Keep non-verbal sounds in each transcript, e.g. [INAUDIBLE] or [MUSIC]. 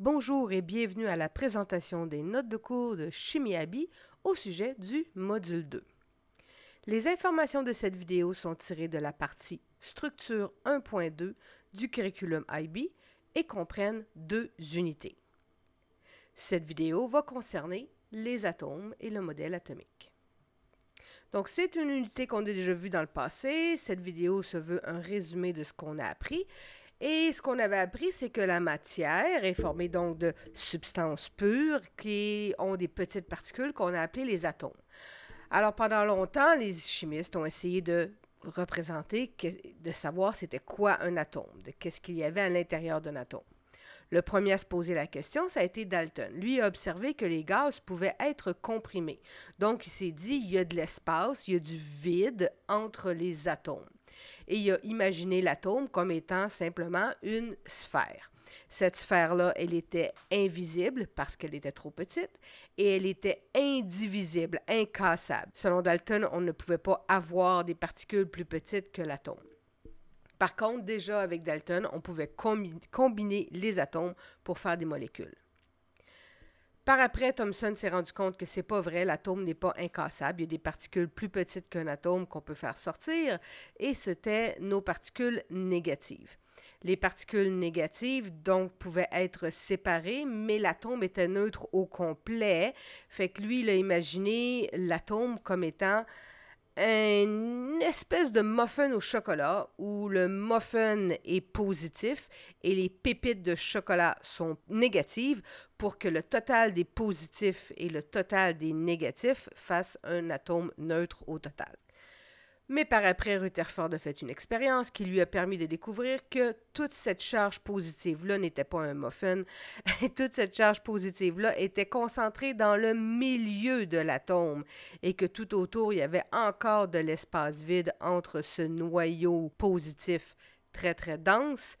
Bonjour et bienvenue à la présentation des notes de cours de chimie IB au sujet du module 2. Les informations de cette vidéo sont tirées de la partie Structure 1.2 du curriculum IB et comprennent deux unités. Cette vidéo va concerner les atomes et le modèle atomique. Donc, c'est une unité qu'on a déjà vue dans le passé. Cette vidéo se veut un résumé de ce qu'on a appris et ce qu'on avait appris, c'est que la matière est formée donc de substances pures qui ont des petites particules qu'on a appelées les atomes. Alors pendant longtemps, les chimistes ont essayé de représenter, de savoir c'était quoi un atome, de qu'est-ce qu'il y avait à l'intérieur d'un atome. Le premier à se poser la question, ça a été Dalton. Lui a observé que les gaz pouvaient être comprimés. Donc il s'est dit, il y a de l'espace, il y a du vide entre les atomes et il a imaginé l'atome comme étant simplement une sphère. Cette sphère-là, elle était invisible parce qu'elle était trop petite et elle était indivisible, incassable. Selon Dalton, on ne pouvait pas avoir des particules plus petites que l'atome. Par contre, déjà avec Dalton, on pouvait combiner les atomes pour faire des molécules. Par après, Thomson s'est rendu compte que c'est pas vrai, l'atome n'est pas incassable. Il y a des particules plus petites qu'un atome qu'on peut faire sortir, et c'était nos particules négatives. Les particules négatives, donc, pouvaient être séparées, mais l'atome était neutre au complet. Fait que lui, il a imaginé l'atome comme étant une espèce de muffin au chocolat où le muffin est positif et les pépites de chocolat sont négatives pour que le total des positifs et le total des négatifs fassent un atome neutre au total. Mais par après, Rutherford a fait une expérience qui lui a permis de découvrir que toute cette charge positive-là n'était pas un muffin. [LAUGHS] toute cette charge positive-là était concentrée dans le milieu de l'atome et que tout autour, il y avait encore de l'espace vide entre ce noyau positif très très dense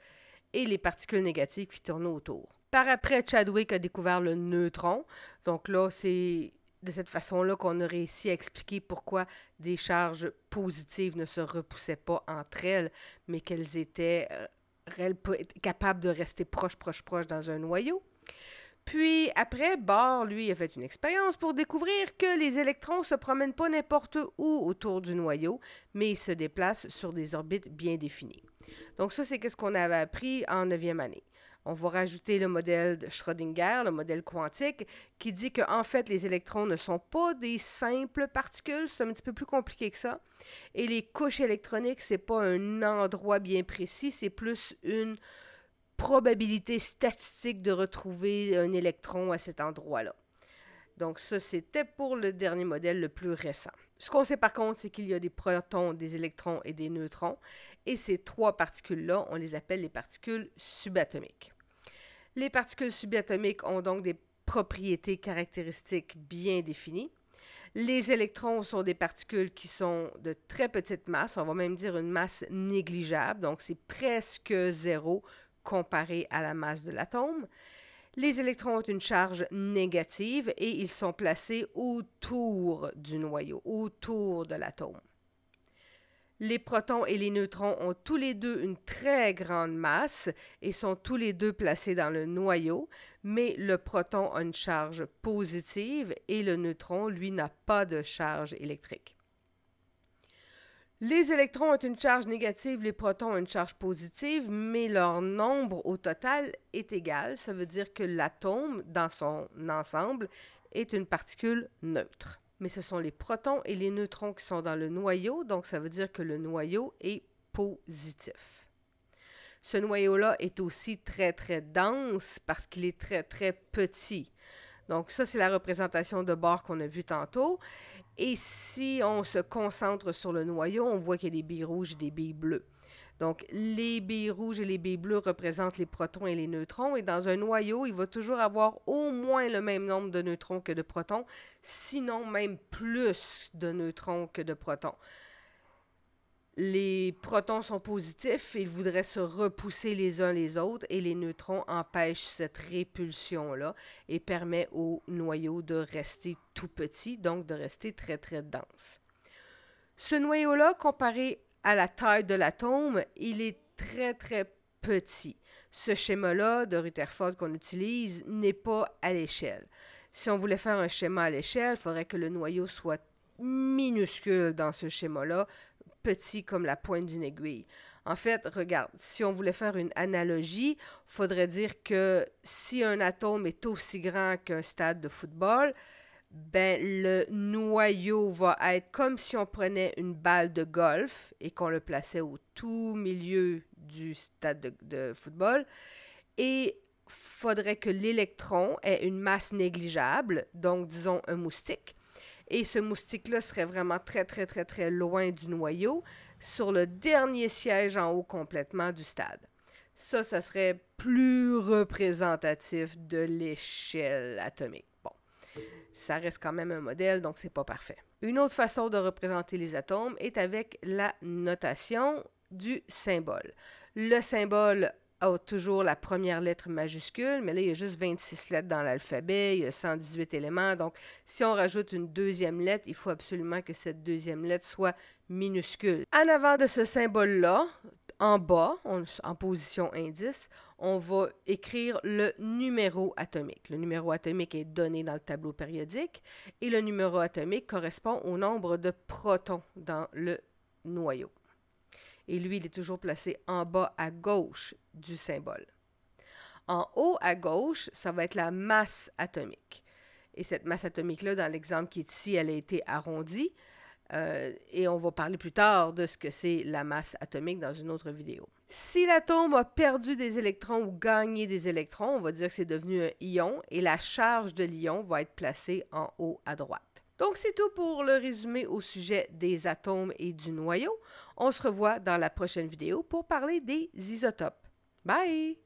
et les particules négatives qui tournent autour. Par après, Chadwick a découvert le neutron. Donc là, c'est de cette façon-là qu'on aurait réussi à expliquer pourquoi des charges positives ne se repoussaient pas entre elles, mais qu'elles étaient euh, capables de rester proches, proches, proches dans un noyau. Puis après, Bohr, lui, a fait une expérience pour découvrir que les électrons se promènent pas n'importe où autour du noyau, mais ils se déplacent sur des orbites bien définies. Donc ça, c'est ce qu'on avait appris en neuvième année on va rajouter le modèle de Schrödinger, le modèle quantique, qui dit qu'en en fait, les électrons ne sont pas des simples particules, c'est un petit peu plus compliqué que ça. Et les couches électroniques, c'est pas un endroit bien précis, c'est plus une probabilité statistique de retrouver un électron à cet endroit-là. Donc ça, c'était pour le dernier modèle le plus récent. Ce qu'on sait par contre, c'est qu'il y a des protons, des électrons et des neutrons. Et ces trois particules-là, on les appelle les particules subatomiques. Les particules subatomiques ont donc des propriétés caractéristiques bien définies. Les électrons sont des particules qui sont de très petite masse, on va même dire une masse négligeable, donc c'est presque zéro comparé à la masse de l'atome. Les électrons ont une charge négative et ils sont placés autour du noyau, autour de l'atome. Les protons et les neutrons ont tous les deux une très grande masse et sont tous les deux placés dans le noyau, mais le proton a une charge positive et le neutron, lui, n'a pas de charge électrique. Les électrons ont une charge négative, les protons ont une charge positive, mais leur nombre au total est égal. Ça veut dire que l'atome, dans son ensemble, est une particule neutre. Mais ce sont les protons et les neutrons qui sont dans le noyau, donc ça veut dire que le noyau est positif. Ce noyau-là est aussi très, très dense parce qu'il est très, très petit. Donc ça, c'est la représentation de bord qu'on a vue tantôt. Et si on se concentre sur le noyau, on voit qu'il y a des billes rouges et des billes bleues. Donc, les billes rouges et les billes bleues représentent les protons et les neutrons. Et dans un noyau, il va toujours avoir au moins le même nombre de neutrons que de protons, sinon même plus de neutrons que de protons les protons sont positifs, ils voudraient se repousser les uns les autres et les neutrons empêchent cette répulsion-là et permet au noyau de rester tout petit, donc de rester très très dense. Ce noyau-là, comparé à la taille de l'atome, il est très très petit. Ce schéma-là de Rutherford qu'on utilise n'est pas à l'échelle. Si on voulait faire un schéma à l'échelle, il faudrait que le noyau soit minuscule dans ce schéma-là petit comme la pointe d'une aiguille. En fait, regarde, si on voulait faire une analogie, faudrait dire que si un atome est aussi grand qu'un stade de football, ben le noyau va être comme si on prenait une balle de golf et qu'on le plaçait au tout milieu du stade de, de football. Et faudrait que l'électron ait une masse négligeable, donc disons un moustique, et ce moustique-là serait vraiment très, très, très, très loin du noyau, sur le dernier siège en haut complètement du stade. Ça, ça serait plus représentatif de l'échelle atomique. Bon, ça reste quand même un modèle, donc c'est pas parfait. Une autre façon de représenter les atomes est avec la notation du symbole. Le symbole a toujours la première lettre majuscule, mais là, il y a juste 26 lettres dans l'alphabet, il y a 118 éléments. Donc, si on rajoute une deuxième lettre, il faut absolument que cette deuxième lettre soit minuscule. En avant de ce symbole-là, en bas, en position indice, on va écrire le numéro atomique. Le numéro atomique est donné dans le tableau périodique et le numéro atomique correspond au nombre de protons dans le noyau et lui, il est toujours placé en bas à gauche du symbole. En haut à gauche, ça va être la masse atomique. Et cette masse atomique-là, dans l'exemple qui est ici, elle a été arrondie. Euh, et on va parler plus tard de ce que c'est la masse atomique dans une autre vidéo. Si l'atome a perdu des électrons ou gagné des électrons, on va dire que c'est devenu un ion et la charge de l'ion va être placée en haut à droite. Donc, c'est tout pour le résumé au sujet des atomes et du noyau. On se revoit dans la prochaine vidéo pour parler des isotopes. Bye!